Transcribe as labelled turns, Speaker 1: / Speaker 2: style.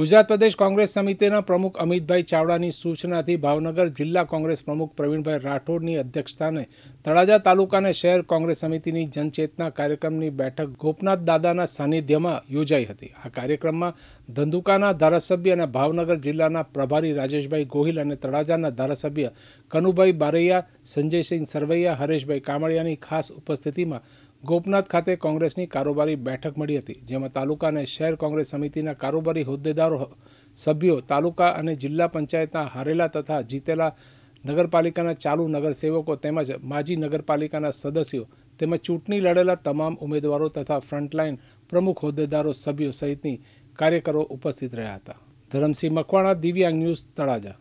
Speaker 1: ગુજરાત પ્રદેશ કોંગ્રેસ સમિતિના પ્રમુખ અમિતભાઈ ચાવડાની સૂચનાથી ભાવનગર જિલ્લા કોંગ્રેસ પ્રમુખ પ્રવીણભાઈ રાઠોડની અધ્યક્ષતાને તળાજા તાલુકાને શહેર કોંગ્રેસ સમિતિની જનચેતના કાર્યક્રમની બેઠક ગોપનાથ દાદાના સાનિધ્યમાં યોજાઈ હતી આ કાર્યક્રમમાં ધંધુકાના ધારાસભ્ય અને ભાવનગર જિલ્લાના પ્રભારી રાજેશભાઈ ગોહિલ અને તળાજાના ધારાસભ્ય કનુભાઈ બારૈયા સંજયસિંહ સરવૈયા હરેશભાઈ કામળિયાની ખાસ ઉપસ્થિતિમાં ગોપનાથ ખાતે કોંગ્રેસની કારોબારી બેઠક મળી હતી જેમાં તાલુકા અને શહેર કોંગ્રેસ સમિતિના કારોબારી હોદ્દેદારો સભ્યો તાલુકા અને જિલ્લા પંચાયતના હારેલા તથા જીતેલા નગરપાલિકાના ચાલુ નગરસેવકો તેમજ માજી નગરપાલિકાના સદસ્યો તેમજ ચૂંટણી લડેલા તમામ ઉમેદવારો તથા ફ્રન્ટલાઇન પ્રમુખ હોદ્દેદારો સભ્યો સહિતની કાર્યકરો ઉપસ્થિત રહ્યા હતા ધરમસિંહ મકવાણા દિવ્યાંગ ન્યૂઝ તળાજા